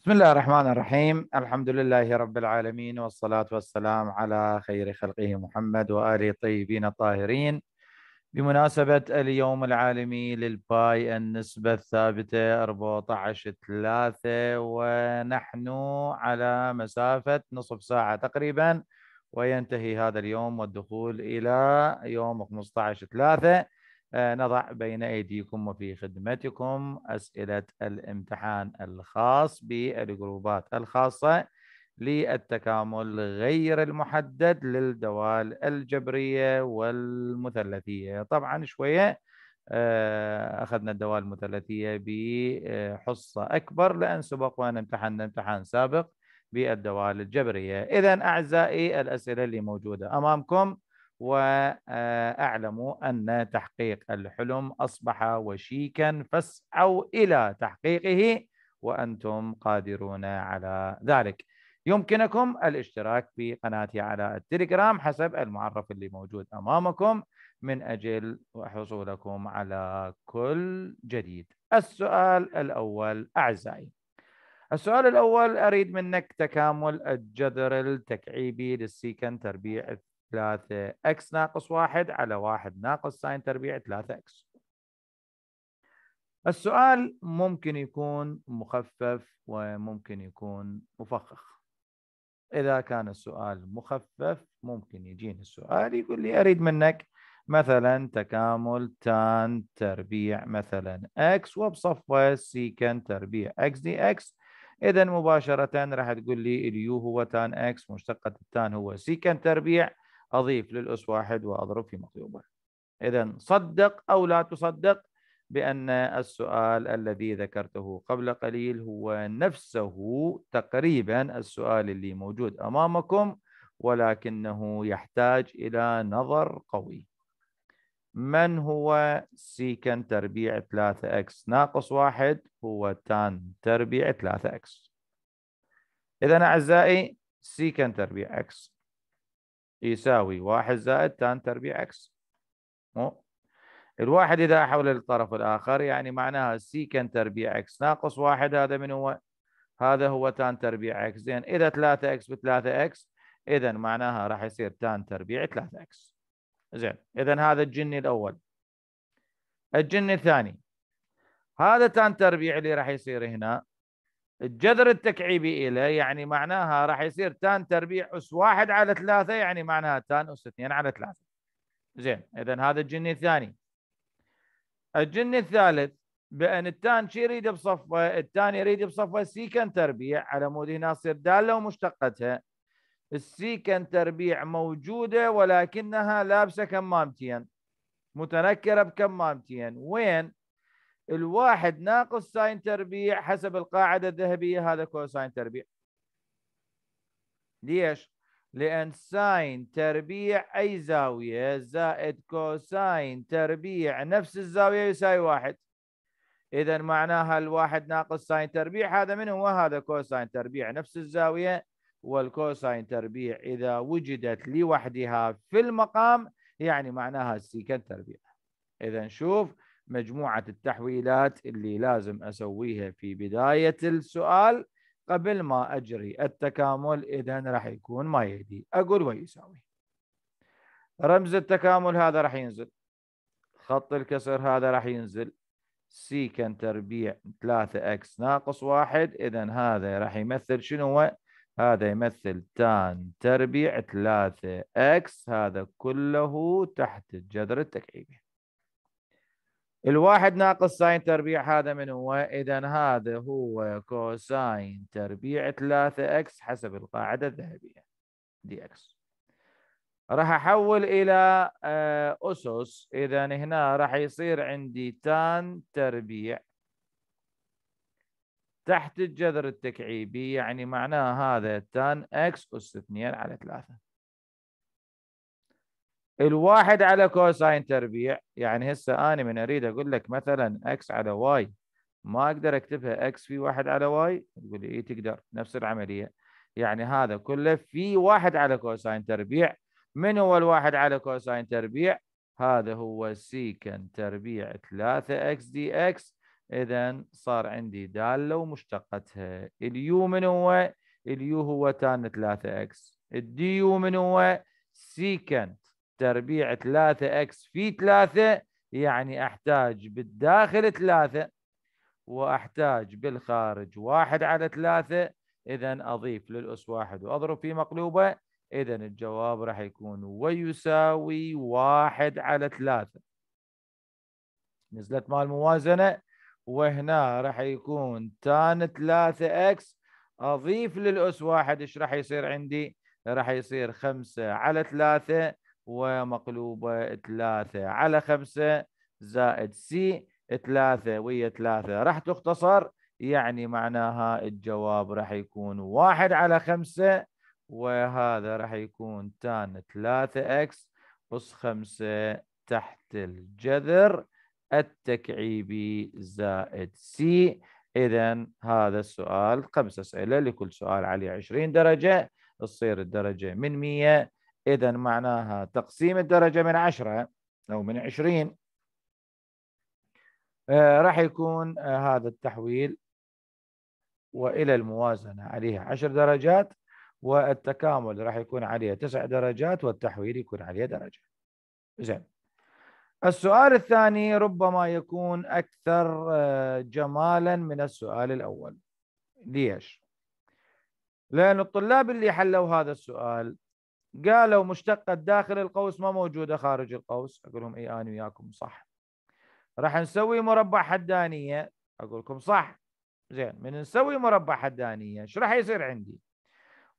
بسم الله الرحمن الرحيم الحمد لله رب العالمين والصلاة والسلام على خير خلقه محمد وآله الطيبين الطاهرين بمناسبة اليوم العالمي للباي النسبة الثابتة 14 3 ونحن على مسافة نصف ساعة تقريبا وينتهي هذا اليوم والدخول إلى يوم 15 3 آه، نضع بين أيديكم وفي خدمتكم أسئلة الامتحان الخاص بالجروبات الخاصة للتكامل غير المحدد للدوال الجبرية والمثلثية طبعا شوية آه، أخذنا الدوال المثلثية بحصة أكبر لأن سبق وأن امتحنا امتحان سابق بالدوال الجبرية إذا أعزائي الأسئلة اللي موجودة أمامكم واعلم ان تحقيق الحلم اصبح وشيكا فاسعوا الى تحقيقه وانتم قادرون على ذلك. يمكنكم الاشتراك في قناتي على التليجرام حسب المعرف اللي موجود امامكم من اجل حصولكم على كل جديد. السؤال الاول اعزائي. السؤال الاول اريد منك تكامل الجذر التكعيبي للسيكن تربيع 3 x ناقص 1 على 1 ناقص ساين تربيع 3 x السؤال ممكن يكون مخفف وممكن يكون مفخخ إذا كان السؤال مخفف ممكن يجيني السؤال يقول لي أريد منك مثلا تكامل تان تربيع مثلا x وبصفه سيكن تربيع x دي اكس إذا مباشرة راح تقول لي اليو هو تان x مشتقة التان هو سيكن تربيع أضيف للأس واحد وأضرب في مطلوبه إذا صدق أو لا تصدق بأن السؤال الذي ذكرته قبل قليل هو نفسه تقريبا السؤال اللي موجود أمامكم ولكنه يحتاج إلى نظر قوي من هو سيكن تربيع 3x ناقص واحد هو تان تربيع 3x إذا أعزائي سيكن تربيع x يساوي واحد زائد تان تربيع اكس مو الواحد إذا حول للطرف الآخر يعني معناها سيكن تربيع اكس ناقص واحد هذا من هو؟ هذا هو تان تربيع اكس زين إذا 3 اكس ب 3 اكس إذا معناها راح يصير تان تربيع 3 اكس زين إذا هذا الجني الأول الجني الثاني هذا تان تربيع اللي راح يصير هنا الجذر التكعيبي إله يعني معناها راح يصير تان تربيع أس واحد على ثلاثة يعني معناها تان أس اثنين على ثلاثة زين إذا هذا الجني الثاني الجني الثالث بأن التان شي يريد بصفة التان يريد بصفة سيكن تربيع على مود هنا تصير دالة ومشتقتها السيكن تربيع موجودة ولكنها لابسة كمامتين متنكرة بكمامتين وين الواحد ناقص ساين تربيع حسب القاعدة الذهبية هذا كوساين تربيع ليش؟ لأن ساين تربيع أي زاوية زائد كوساين تربيع نفس الزاوية يساوي واحد إذا معناها الواحد ناقص ساين تربيع هذا من هو هذا كوساين تربيع نفس الزاوية والكوساين تربيع إذا وجدت لوحدها في المقام يعني معناها السيكنت تربيع إذا شوف مجموعة التحويلات اللي لازم أسويها في بداية السؤال قبل ما أجري التكامل إذا راح يكون ما يدي أقول ويساوي رمز التكامل هذا راح ينزل خط الكسر هذا راح ينزل سيكن تربيع 3 اكس ناقص واحد اذا هذا راح يمثل شنو هو؟ هذا يمثل تان تربيع 3 اكس هذا كله تحت الجذر التكعيبي الواحد ناقص ساين تربيع هذا من هو؟ اذا هذا هو كوساين تربيع 3 اكس حسب القاعده الذهبيه دي اكس راح احول الى آه، اسس اذا هنا راح يصير عندي تان تربيع تحت الجذر التكعيبي يعني معناه هذا تان اكس اس 2 على 3 الواحد على كوساين تربيع يعني هسه انا من اريد اقول لك مثلا اكس على واي ما اقدر اكتبها اكس في واحد على واي تقول لي اي تقدر نفس العمليه يعني هذا كله في واحد على كوساين تربيع من هو الواحد على كوساين تربيع هذا هو سيكن تربيع 3 اكس دي اكس اذا صار عندي داله ومشتقتها اليو من هو اليو هو تان 3 اكس الديو من هو سيكن تربيع 3 اكس في 3 يعني احتاج بالداخل 3 واحتاج بالخارج 1 على 3 اذا اضيف للاس 1 واضرب في مقلوبه اذا الجواب راح يكون ويساوي 1 على 3 نزلت مال الموازنه وهنا راح يكون تان 3 اكس اضيف للاس 1 ايش راح يصير عندي؟ راح يصير 5 على 3 ومقلوبة ثلاثة على خمسة زائد سي ثلاثة ويا ثلاثة راح تختصر يعني معناها الجواب راح يكون واحد على خمسة وهذا راح يكون تان ثلاثة اكس أس خمسة تحت الجذر التكعيبي زائد سي إذا هذا السؤال خمس أسئلة لكل سؤال عليه 20 درجة تصير الدرجة من 100 إذا معناها تقسيم الدرجة من عشرة أو من عشرين آه، راح يكون آه، هذا التحويل وإلى الموازنة عليها عشر درجات والتكامل راح يكون عليها تسع درجات والتحويل يكون عليها درجة زين السؤال الثاني ربما يكون أكثر آه، جمالا من السؤال الأول ليش؟ لأن الطلاب اللي حلوا هذا السؤال قالوا مشتقة داخل القوس ما موجودة خارج القوس أقول لهم إي أنا وياكم صح راح نسوي مربع حدانية أقول لكم صح زين من نسوي مربع حدانية شو راح يصير عندي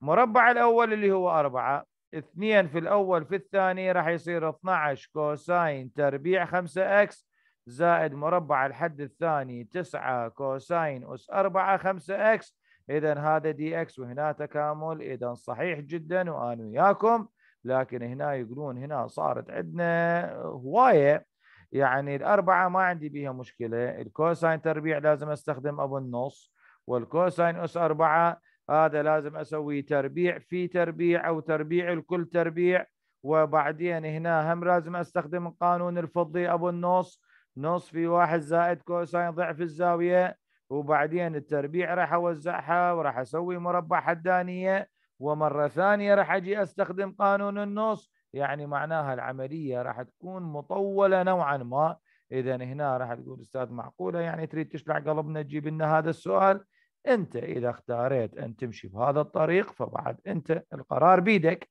مربع الأول اللي هو أربعة اثنين في الأول في الثاني راح يصير 12 كوساين تربيع 5 اكس زائد مربع الحد الثاني 9 كوساين أس 4 5 اكس اذا هذا دي اكس وهنا تكامل اذا صحيح جدا وانا وياكم لكن هنا يقولون هنا صارت عندنا هوايه يعني الاربعه ما عندي بيها مشكله الكوساين تربيع لازم استخدم ابو النص والكوساين اس أربعة هذا لازم اسوي تربيع في تربيع او تربيع الكل تربيع وبعدين هنا هم لازم استخدم القانون الفضي ابو النص نص في واحد زائد كوساين ضعف الزاويه وبعدين التربيع راح اوزعها وراح اسوي مربع حدانيه ومره ثانيه راح اجي استخدم قانون النص يعني معناها العمليه راح تكون مطوله نوعا ما اذا هنا راح تقول استاذ معقوله يعني تريد تشلع قلبنا تجيب لنا هذا السؤال انت اذا اختاريت ان تمشي بهذا الطريق فبعد انت القرار بيدك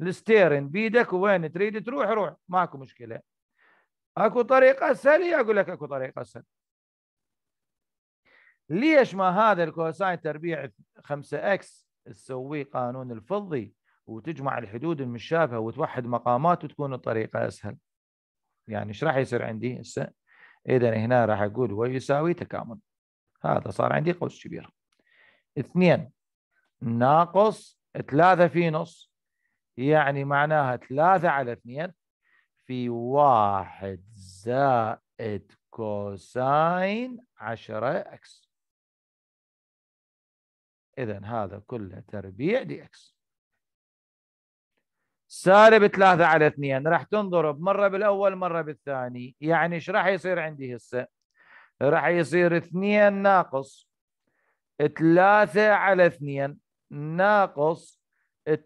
الستيرن بيدك وين تريد تروح روح ماكو مشكله اكو طريقه اسهل اقول لك اكو طريقه اسهل ليش ما هذا الكوساين تربيع 5 اكس تسويه قانون الفضي وتجمع الحدود المشابهه وتوحد مقامات وتكون الطريقه اسهل يعني ايش راح يصير عندي هسه اذا هنا راح اقول ويساوي تكامل هذا صار عندي قوس كبير اثنين ناقص ثلاثة في نص يعني معناها ثلاثة على اثنين في واحد زائد كوساين عشرة اكس إذا هذا كله تربيع لإكس سالب 3 على 2 راح تنضرب مرة بالأول مرة بالثاني يعني ايش راح يصير عندي هسه راح يصير 2 ناقص 3 على 2 ناقص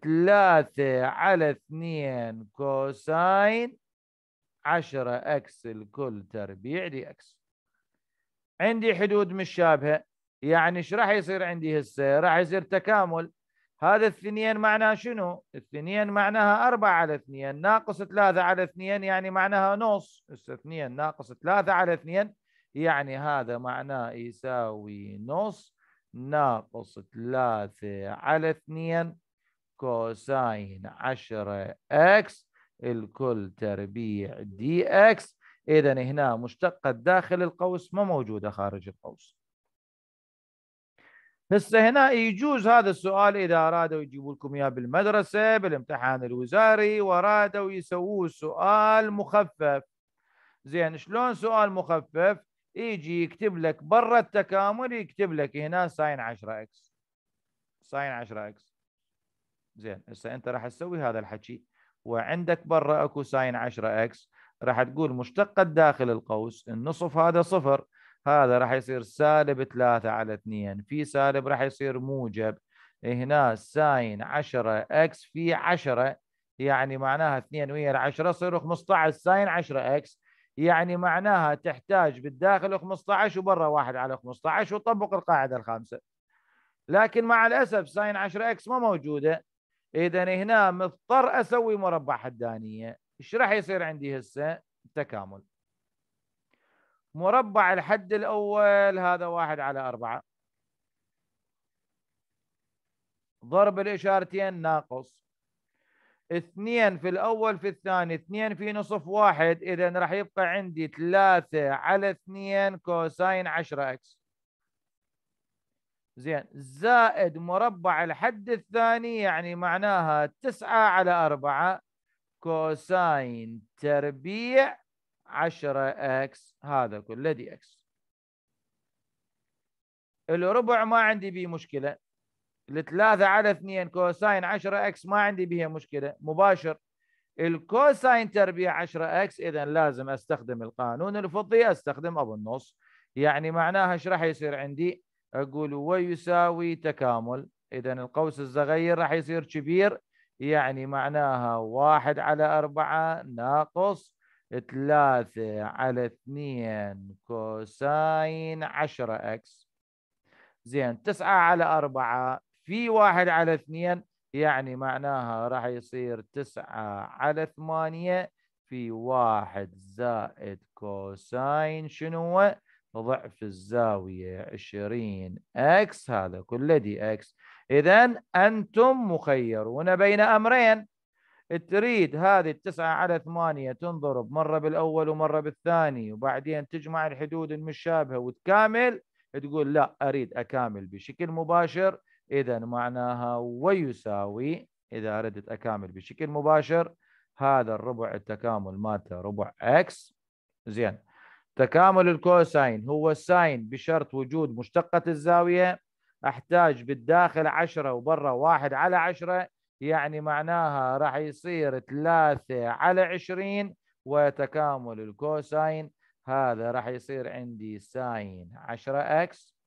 3 على 2 كوساين 10 اكس الكل تربيع لاكس عندي حدود مشابهه يعني ايش راح يصير عندي هسه؟ راح يصير تكامل هذا الثنين معناه شنو؟ الثنين معناها 4 على 2 ناقص 3 على 2 يعني معناها نص هسه اثنين ناقص 3 على 2 يعني هذا معناه يساوي نص ناقص 3 على 2 كوساين 10 اكس الكل تربيع دي اكس اذا هنا مشتقة داخل القوس ما موجودة خارج القوس هسه هنا يجوز هذا السؤال اذا ارادوا يجيبوا لكم اياه بالمدرسه بالامتحان الوزاري وارادوا يسووه سؤال مخفف زين شلون سؤال مخفف يجي يكتب لك برا التكامل يكتب لك هنا ساين 10 اكس ساين 10 اكس زين هسه انت راح تسوي هذا الحكي وعندك برا اكو ساين 10 اكس راح تقول مشتقة داخل القوس النصف هذا صفر هذا راح يصير سالب 3 على 2 في سالب راح يصير موجب هنا ساين 10 اكس في 10 يعني معناها 2 ويا 10 يصير 15 ساين 10 اكس يعني معناها تحتاج بالداخل 15 وبرا 1 على 15 وطبق القاعدة الخامسة لكن مع الأسف ساين 10 اكس ما موجودة إذا هنا مضطر أسوي مربع حدانية ايش راح يصير عندي هسه؟ تكامل مربع الحد الأول هذا واحد على أربعة ضرب الإشارتين ناقص اثنين في الأول في الثاني اثنين في نصف واحد إذا راح يبقى عندي ثلاثة على اثنين كوساين عشرة إكس زين زائد مربع الحد الثاني يعني معناها تسعة على أربعة كوساين تربيع 10 اكس هذا كله دي اكس الربع ما عندي به مشكلة الثلاثة على اثنين كوساين 10 اكس ما عندي بها مشكلة مباشر الكوساين تربيع 10 اكس اذا لازم استخدم القانون الفضي استخدم ابو النص يعني معناها ايش راح يصير عندي اقول ويساوي تكامل اذا القوس الصغير راح يصير كبير يعني معناها واحد على أربعة ناقص 3 على 2 كوساين 10 اكس زين 9 على 4 في 1 على 2 يعني معناها راح يصير 9 على 8 في 1 زائد كوساين شنو هو؟ ضعف الزاوية 20 اكس هذا كله دي اكس إذا أنتم مخيرون بين أمرين تريد هذه التسعة على ثمانية تنضرب مرة بالأول ومرة بالثاني وبعدين تجمع الحدود المشابهة وتكامل تقول لا أريد أكامل بشكل مباشر إذا معناها ويساوي إذا أردت أكامل بشكل مباشر هذا الربع التكامل مالته ربع اكس زين تكامل الكوساين هو الساين بشرط وجود مشتقة الزاوية أحتاج بالداخل 10 وبرا واحد على 10 يعني معناها راح يصير 3 على 20 وتكامل الكوساين هذا راح يصير عندي ساين 10 اكس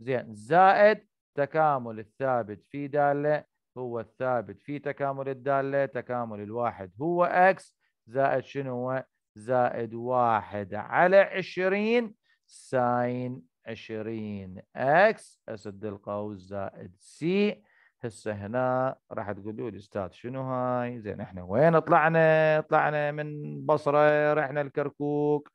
زين زائد تكامل الثابت في داله هو الثابت في تكامل الداله تكامل الواحد هو اكس زائد شنو هو زائد واحد على عشرين ساين عشرين اكس اسد القوس زائد سي هسه هنا راح تقولوا لي استاذ شنو هاي زين احنا وين طلعنا طلعنا من بصره رحنا الكركوك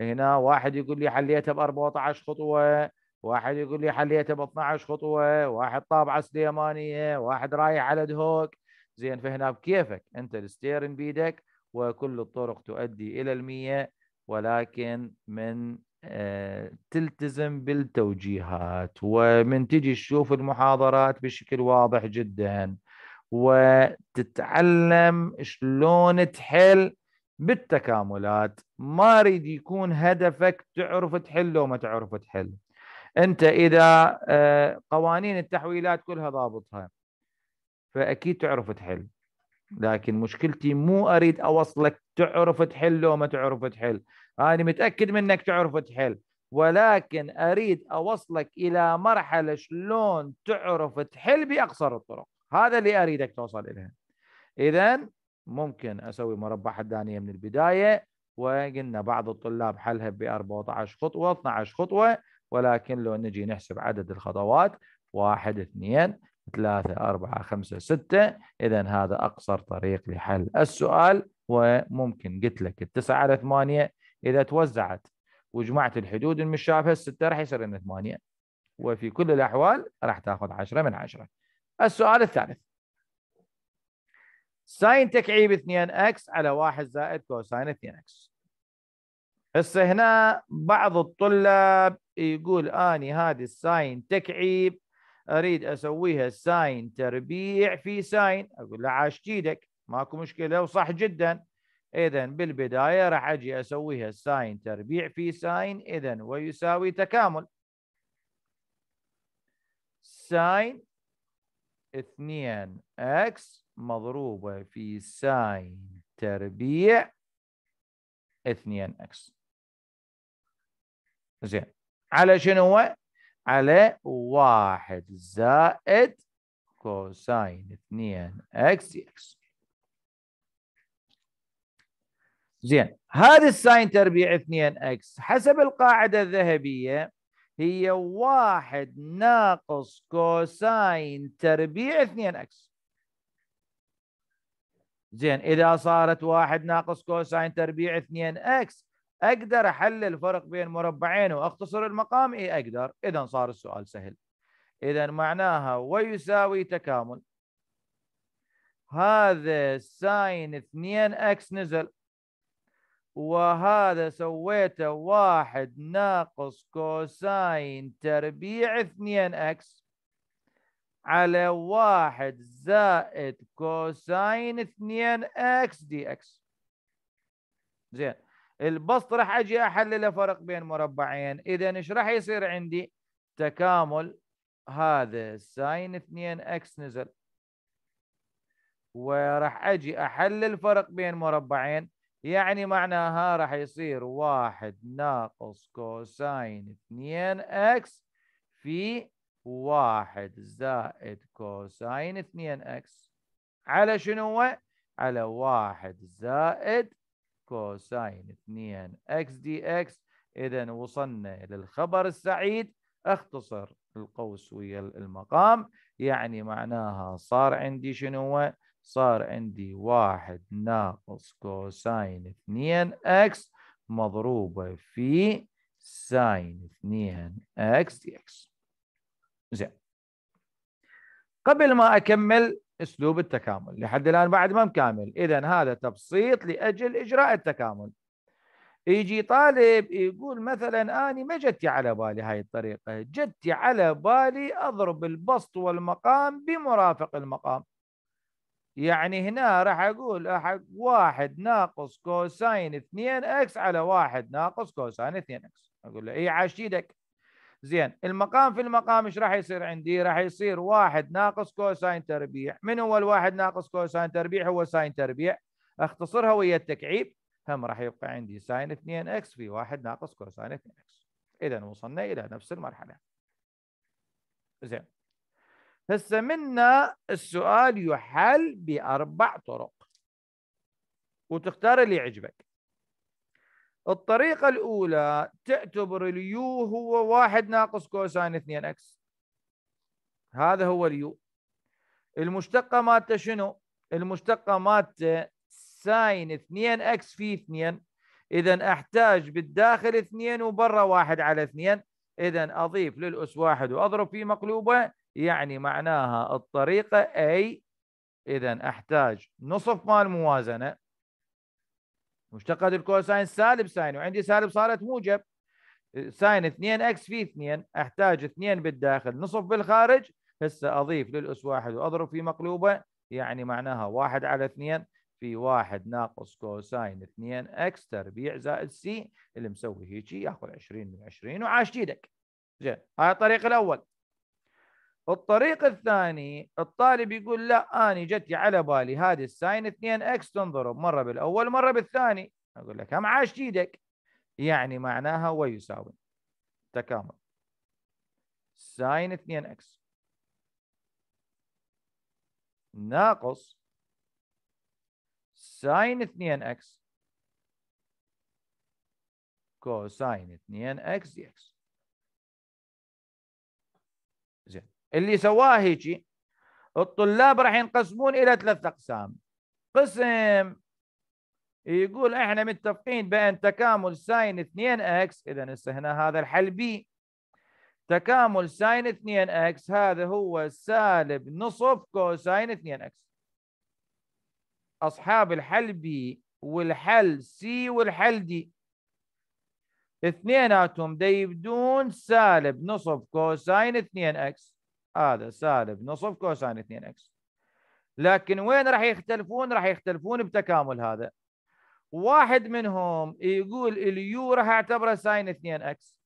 هنا واحد يقول لي حليتها ب 14 خطوه واحد يقول لي حليتها ب 12 خطوه واحد طابعه سليمانيه واحد رايح على دهوك زين فهنا بكيفك انت الستيرن بيدك وكل الطرق تؤدي الى المية ولكن من تلتزم بالتوجيهات ومن تجي تشوف المحاضرات بشكل واضح جدا وتتعلم شلون تحل بالتكاملات ما اريد يكون هدفك تعرف تحل ما تعرف تحل انت اذا آه، قوانين التحويلات كلها ضابطها فاكيد تعرف تحل لكن مشكلتي مو اريد اوصلك تعرف تحل ما تعرف تحل أنا متأكد منك تعرف تحل ولكن أريد أوصلك إلى مرحلة شلون تعرف تحل بأقصر الطرق هذا اللي أريدك توصل إليه إذا ممكن أسوي مربع حدانية من البداية وقلنا بعض الطلاب حلها ب 14 خطوة 12 خطوة ولكن لو نجي نحسب عدد الخطوات واحد اثنين ثلاثة أربعة خمسة ستة إذا هذا أقصر طريق لحل السؤال وممكن قلت لك التسعة على ثمانية اذا توزعت وجمعت الحدود المشابهه السته راح يصير لنا ثمانيه وفي كل الاحوال راح تاخذ 10 من 10 السؤال الثالث ساين تكعيب 2x على 1 زائد كوساين 2x هسه هنا بعض الطلاب يقول اني هذه الساين تكعيب اريد اسويها ساين تربيع في ساين اقول له عاش ايدك ماكو مشكله وصح جدا إذن بالبدايه راح اجي اسويها ساين تربيع في ساين إذن ويساوي تكامل ساين 2 اكس مضروبه في ساين تربيع 2 اكس زين على شنو هو؟ على واحد زائد كوساين 2 اكس اكس زين هذه الساين تربيع 2 اكس حسب القاعده الذهبيه هي واحد ناقص كوساين تربيع 2 اكس زين اذا صارت واحد ناقص كوساين تربيع 2 اكس اقدر احلل الفرق بين مربعين واختصر المقام اي اقدر اذا صار السؤال سهل اذا معناها ويساوي تكامل هذا ساين 2 اكس نزل وهذا سويته واحد ناقص كوساين تربيع اثنين اكس على واحد زائد كوساين اثنين اكس دي اكس زين البسط راح اجي احلله فرق بين مربعين اذا ايش راح يصير عندي تكامل هذا ساين 2 اكس نزل وراح اجي احلل فرق بين مربعين يعني معناها راح يصير واحد ناقص كوساين 2 اكس في واحد زائد كوساين 2 اكس على شنو على واحد زائد كوساين 2 اكس دي اكس اذا وصلنا للخبر السعيد اختصر القوس ويا المقام يعني معناها صار عندي شنو صار عندي واحد ناقص كوساين اثنين اكس مضروبة في ساين اثنين اكس دي اكس زين قبل ما اكمل اسلوب التكامل لحد الان بعد ما مكامل اذا هذا تبسيط لاجل اجراء التكامل يجي طالب يقول مثلا اني ما جتي على بالي هاي الطريقه جتي على بالي اضرب البسط والمقام بمرافق المقام يعني هنا راح اقول حق واحد ناقص كوساين 2 اكس على واحد ناقص كوساين 2 اكس اقول له اي عشيدك زين المقام في المقام ايش راح يصير عندي؟ راح يصير واحد ناقص كوساين تربيع، من هو الواحد ناقص كوساين تربيع؟ هو ساين تربيع، اختصرها ويا التكعيب هم راح يبقى عندي ساين 2 اكس في واحد ناقص كوساين 2 اكس. اذا وصلنا الى نفس المرحله. زين. هسه منا السؤال يحل بأربع طرق وتختار اللي يعجبك الطريقة الأولى تعتبر اليو هو واحد ناقص كوساين 2 اكس هذا هو اليو المشتقة مالته شنو؟ المشتقة مالته ساين 2 اكس في 2 إذا أحتاج بالداخل 2 وبرا 1 على 2 إذا أضيف للأس 1 وأضرب في مقلوبة يعني معناها الطريقة أي إذا أحتاج نصف مال موازنة مشتقة الكوساين سالب ساين وعندي سالب صارت موجب ساين 2 اكس في 2 احتاج 2 بالداخل نصف بالخارج هسه اضيف للاس واحد واضرب في مقلوبه يعني معناها 1 على 2 في 1 ناقص كوساين 2 اكس تربيع زائد سي اللي مسوي هيجي ياخذ 20 من 20 وعاش جيدك زين هاي الطريق الاول الطريق الثاني الطالب يقول لا أنا جتي على بالي هذه الساين 2 اكس تنضرب مرة بالأول مرة بالثاني أقول لك هم عاشت إيدك يعني معناها ويساوي تكامل ساين 2 اكس ناقص ساين 2 اكس كوساين 2 اكس دي اكس اللي سواه هيجي الطلاب راح ينقسمون الى ثلاث اقسام قسم يقول احنا متفقين بان تكامل ساين 2 اكس اذا هسه هنا هذا الحل بي تكامل ساين 2 اكس هذا هو سالب نصف كوساين 2 اكس اصحاب الحل بي والحل سي والحل دي اثنيناتهم دا يبدون سالب نصف كوساين 2 اكس هذا سالب نصف كوساين 2 اكس لكن وين راح يختلفون راح يختلفون بتكامل هذا واحد منهم يقول اليو راح اعتبره ساين 2 اكس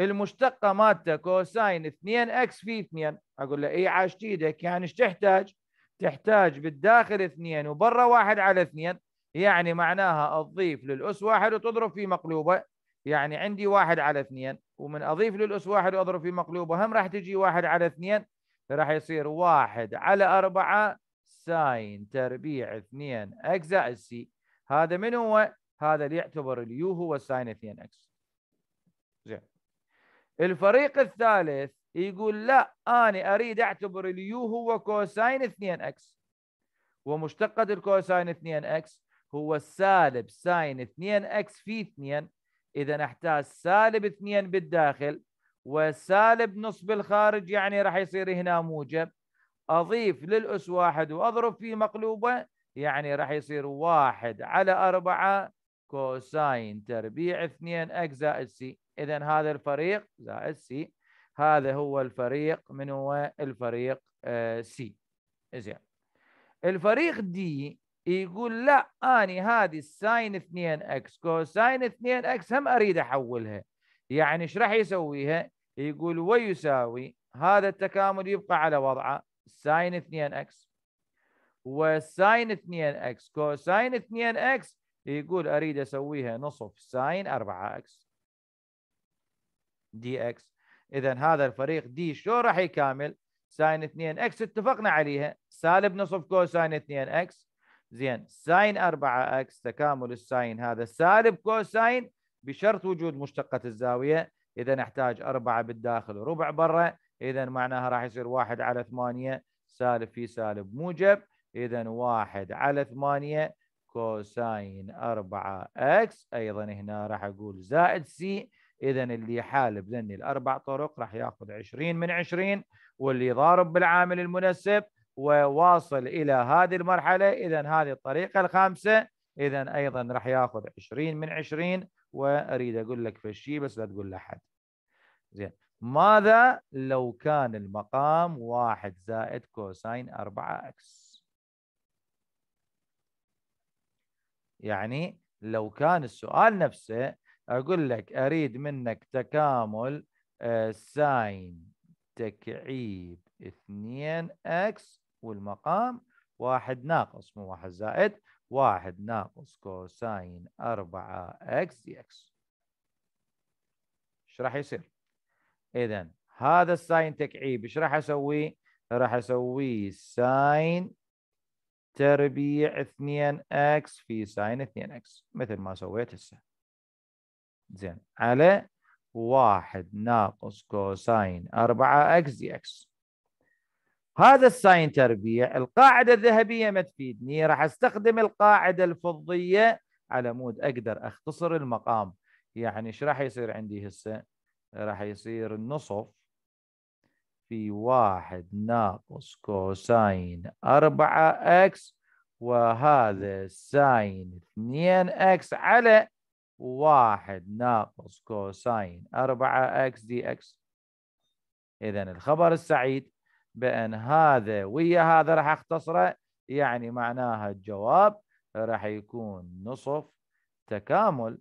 المشتقة مالته كوساين 2 اكس في 2 اقول له اي عاش ايدك يعني ايش تحتاج؟ تحتاج بالداخل 2 وبرا 1 على 2 يعني معناها تضيف للاس واحد وتضرب في مقلوبه يعني عندي واحد على اثنين ومن اضيف للاس واحد واضرب في مقلوبه هم راح تجي واحد على اثنين راح يصير واحد على اربعه ساين تربيع اثنين اجزاء السي هذا من هو؟ هذا اللي يعتبر اليو هو ساين اثنين اكس زين الفريق الثالث يقول لا انا اريد اعتبر اليو هو كوساين اثنين اكس ومشتقة الكوساين 2 اكس هو سالب ساين 2 اكس في 2 اذا احتاج سالب اثنين بالداخل وسالب نص بالخارج يعني راح يصير هنا موجب اضيف للاس واحد واضرب فيه مقلوبه يعني راح يصير واحد على أربعة كوساين تربيع اثنين اكس زائد سي اذا هذا الفريق زائد سي هذا هو الفريق من هو الفريق آه، سي زين الفريق دي يقول لا اني هذه الساين 2 اكس كوساين 2 اكس هم اريد احولها يعني ايش راح يسويها؟ يقول ويساوي هذا التكامل يبقى على وضعه ساين 2 اكس وساين 2 اكس كوساين 2 اكس يقول اريد اسويها نصف ساين 4 اكس دي اكس اذا هذا الفريق دي شو راح يكامل؟ ساين 2 اكس اتفقنا عليها سالب نصف كوساين 2 اكس زين ساين 4 اكس تكامل الساين هذا سالب كوساين بشرط وجود مشتقة الزاوية إذا نحتاج 4 بالداخل وربع برا إذا معناها راح يصير 1 على 8 سالب في سالب موجب إذا 1 على 8 كوساين 4 أكس أيضا هنا راح أقول زائد سي إذا اللي حالب ذني الأربع طرق راح ياخذ 20 من 20 واللي ضارب بالعامل المنسب وواصل الى هذه المرحله اذا هذه الطريقه الخامسه اذا ايضا راح ياخذ 20 من 20 واريد اقول لك في الشيء بس لا تقول لاحد زين ماذا لو كان المقام واحد زائد كوساين 4 اكس يعني لو كان السؤال نفسه اقول لك اريد منك تكامل آه، ساين تكعيب 2 اكس والمقام واحد ناقص مو واحد زائد واحد ناقص كوساين أربعة اكس دي اكس ايش راح يصير؟ إذا هذا الساين تكعيب ايش راح أسوي؟ راح أسويه ساين تربيع 2 اكس في ساين 2 اكس مثل ما سويت هسه زين على واحد ناقص كوساين 4 اكس دي اكس هذا الساين تربيع القاعدة الذهبية ما تفيدني راح استخدم القاعدة الفضية على مود أقدر أختصر المقام يعني ايش راح يصير عندي هسه راح يصير النصف في واحد ناقص كوساين أربعة أكس وهذا ساين اثنين أكس على واحد ناقص كوساين أربعة أكس دي أكس إذا الخبر السعيد بأن هذا ويا هذا راح أختصره يعني معناها الجواب راح يكون نصف تكامل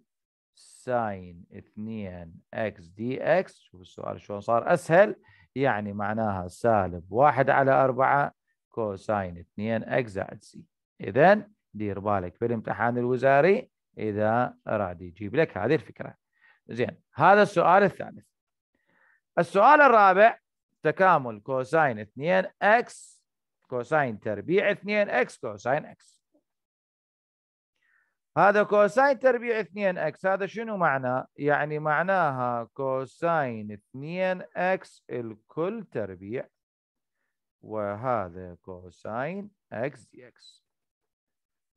ساين 2 اكس دي اكس شوف السؤال شلون صار اسهل يعني معناها سالب 1 على 4 كوساين 2 اكس زائد سي اذا دير بالك في الامتحان الوزاري اذا اراد يجيب لك هذه الفكره زين هذا السؤال الثالث السؤال الرابع تكامل كوساين 2 اكس كوساين تربيع 2 اكس كوساين اكس هذا كوساين تربيع 2 اكس هذا شنو معناه؟ يعني معناها كوساين 2 اكس الكل تربيع وهذا كوساين اكس دي اكس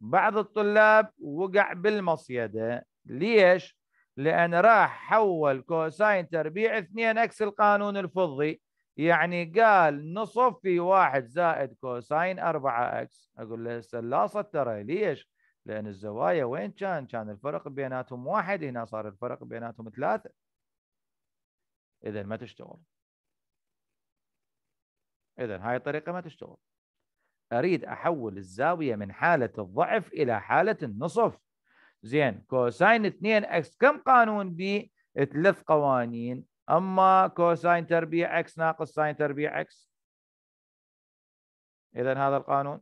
بعض الطلاب وقع بالمصيدة ليش؟ لأن راح حول كوساين تربيع 2 اكس القانون الفضي يعني قال نصف في واحد زائد كوساين 4 اكس اقول له هسه لا ترى ليش؟ لان الزوايا وين كان؟ كان الفرق بيناتهم واحد هنا صار الفرق بيناتهم ثلاثه اذا ما تشتغل اذا هاي الطريقه ما تشتغل اريد احول الزاويه من حاله الضعف الى حاله النصف زين كوساين 2 اكس كم قانون بي؟ ثلاث قوانين اما كوساين تربيع اكس ناقص ساين تربيع اكس اذا هذا القانون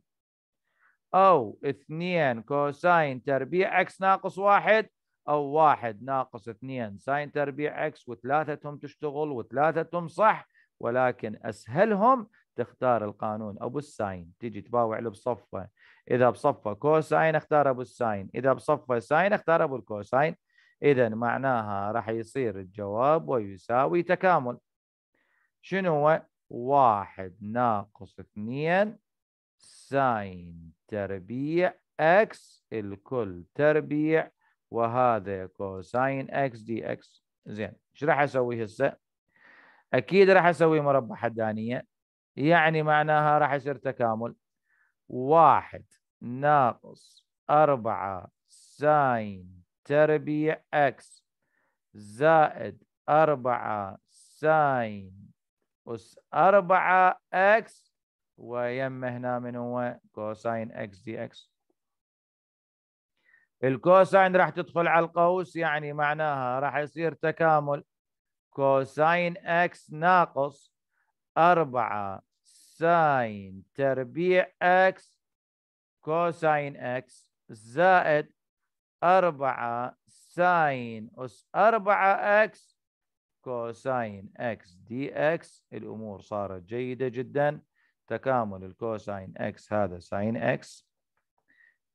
او 2 كوساين تربيع اكس ناقص واحد او واحد ناقص 2 ساين تربيع اكس وثلاثتهم تشتغل وثلاثتهم صح ولكن اسهلهم تختار القانون ابو الساين تجي تباوع له بصفه اذا بصفه كوساين اختار ابو الساين اذا بصفه ساين اختار ابو الكوساين اذا معناها راح يصير الجواب ويساوي تكامل شنو هو واحد ناقص اثنين ساين تربيع اكس الكل تربيع وهذا كوساين اكس دي اكس زين ايش راح اسوي هسه اكيد راح اسوي مربع حدانيه يعني معناها راح يصير تكامل واحد ناقص أربعة ساين تربيع اكس زائد أربعة ساين أس أربعة اكس ويم هنا من هو كوساين اكس دي اكس الكوساين راح تدخل على القوس يعني معناها راح يصير تكامل كوساين اكس ناقص أربعة ساين تربيع اكس كوساين اكس زائد 4 ساين أس 4 إكس كوساين إكس دي إكس الأمور صارت جيدة جدا تكامل الكوساين إكس هذا ساين إكس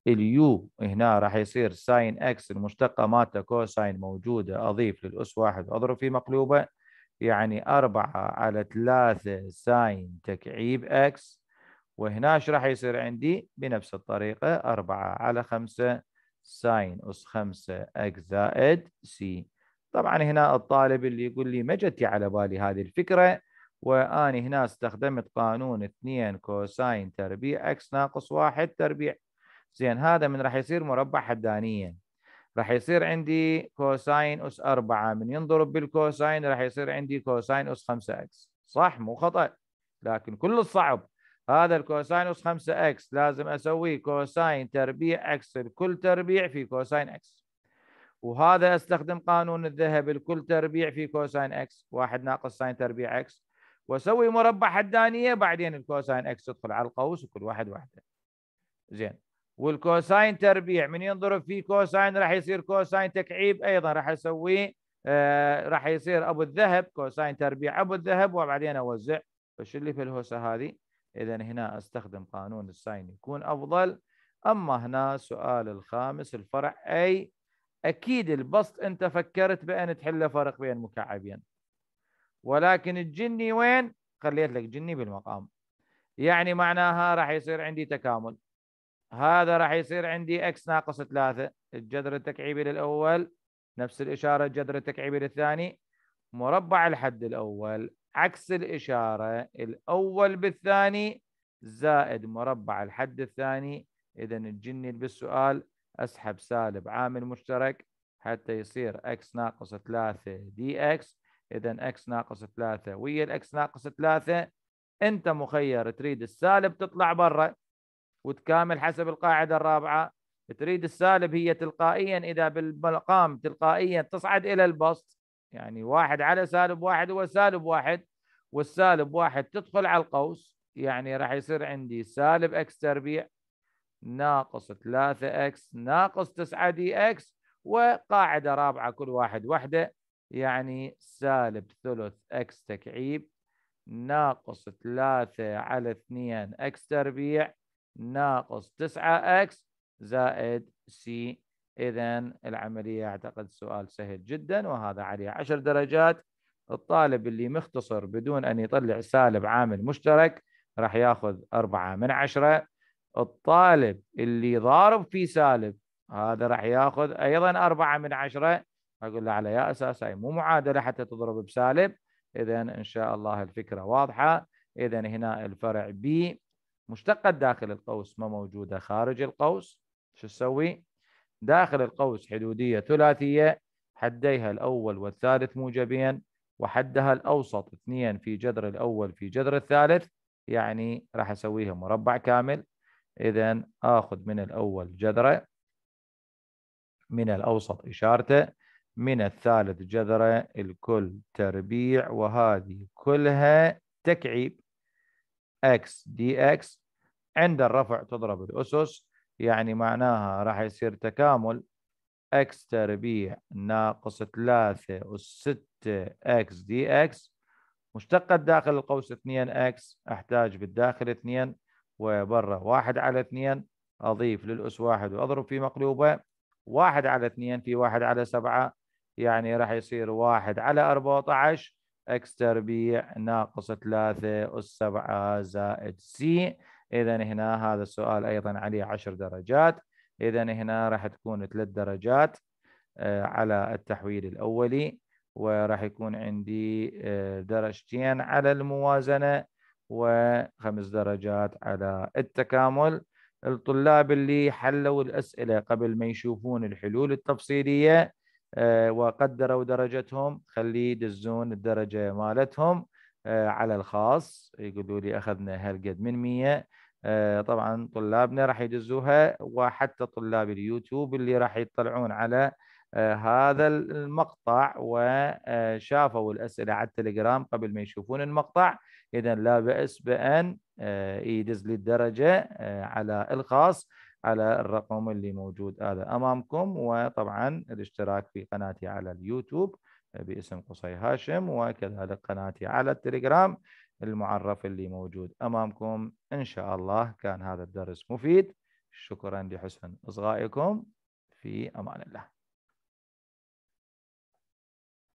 اليو هنا راح يصير ساين إكس المشتقة مالته كوساين موجودة أضيف للأس واحد وأضرب في مقلوبة يعني 4 على 3 ساين تكعيب إكس وهنا ايش راح يصير عندي بنفس الطريقة 4 على 5 ساين أس 5 اكس زائد سي طبعا هنا الطالب اللي يقول لي ما جتي على بالي هذه الفكرة وأنا هنا استخدمت قانون 2 كوساين تربيع اكس ناقص 1 تربيع زين هذا من راح يصير مربع حدانيا راح يصير عندي كوساين أس 4 من ينضرب بالكوساين راح يصير عندي كوساين أس 5 اكس صح مو خطأ لكن كل الصعب هذا الكوساينوس 5 اكس لازم اسوي كوساين تربيع اكس الكل تربيع في كوساين اكس وهذا استخدم قانون الذهب الكل تربيع في كوساين اكس واحد ناقص ساين تربيع اكس واسوي مربع حدانيه بعدين الكوساين اكس تدخل على القوس وكل واحد وحده زين والكوساين تربيع من ينضرب في كوساين راح يصير كوساين تكعيب ايضا راح اسويه آه راح يصير ابو الذهب كوساين تربيع ابو الذهب وبعدين اوزع فش اللي في الهوسه هذه إذا هنا أستخدم قانون الساين يكون أفضل أما هنا سؤال الخامس الفرع أي أكيد البسط أنت فكرت بأن تحل فرق بين مكعبين ولكن الجني وين؟ خليت لك جني بالمقام يعني معناها راح يصير عندي تكامل هذا راح يصير عندي اكس ناقص 3 الجذر التكعيبي للاول نفس الاشاره الجذر التكعيبي للثاني مربع الحد الاول عكس الإشارة الأول بالثاني زائد مربع الحد الثاني إذا الجني بالسؤال أسحب سالب عامل مشترك حتى يصير x ناقص 3 دي x إذا x ناقص 3 ويا x ناقص 3 أنت مخير تريد السالب تطلع برا وتكامل حسب القاعدة الرابعة تريد السالب هي تلقائيا إذا بالمقام تلقائيا تصعد إلى البسط يعني واحد على سالب واحد هو سالب واحد والسالب واحد تدخل على القوس يعني راح يصير عندي سالب اكس تربيع ناقص 3 اكس ناقص 9 دي اكس وقاعده رابعه كل واحد وحده يعني سالب ثلث اكس تكعيب ناقص 3 على 2 اكس تربيع ناقص 9 اكس زائد سي إذا العملية أعتقد سؤال سهل جدا وهذا عليه عشر درجات الطالب اللي مختصر بدون أن يطلع سالب عامل مشترك راح ياخذ أربعة من عشرة الطالب اللي ضارب في سالب هذا راح ياخذ أيضا أربعة من عشرة أقول له على يا أساس هاي مو معادلة حتى تضرب بسالب إذا إن شاء الله الفكرة واضحة إذا هنا الفرع بي مشتقة داخل القوس ما موجودة خارج القوس شو تسوي؟ داخل القوس حدودية ثلاثية حديها الأول والثالث موجبين وحدها الأوسط اثنين في جذر الأول في جذر الثالث يعني راح أسويها مربع كامل إذا آخذ من الأول جذرة من الأوسط إشارته من الثالث جذرة الكل تربيع وهذه كلها تكعيب x dx عند الرفع تضرب الأسس يعني معناها راح يصير تكامل x تربيع ناقص 3 أس 6 x دي مشتقة داخل القوس 2 x أحتاج بالداخل 2 وبرا 1 على 2 أضيف للأس 1 وأضرب في مقلوبة 1 على 2 في 1 على 7 يعني راح يصير 1 على 14 x تربيع ناقص 3 أس 7 زائد سي إذا هنا هذا السؤال أيضا عليه عشر درجات إذا هنا راح تكون ثلاث درجات آه، على التحويل الأولي وراح يكون عندي آه، درجتين على الموازنة وخمس درجات على التكامل الطلاب اللي حلوا الأسئلة قبل ما يشوفون الحلول التفصيلية آه، وقدروا درجتهم خلي يدزون الدرجة مالتهم على الخاص يقولوا لي أخذنا هالقد من 100 آه، طبعا طلابنا راح يدزوها وحتى طلاب اليوتيوب اللي راح يطلعون على آه، هذا المقطع وشافوا آه، الأسئلة على التليجرام قبل ما يشوفون المقطع إذا لا بأس بأن يدز لي الدرجة على الخاص على الرقم اللي موجود هذا أمامكم وطبعا الاشتراك في قناتي على اليوتيوب باسم قصي هاشم وكذلك قناتي على التليجرام المعرف اللي موجود أمامكم إن شاء الله كان هذا الدرس مفيد شكرا لحسن إصغائكم في أمان الله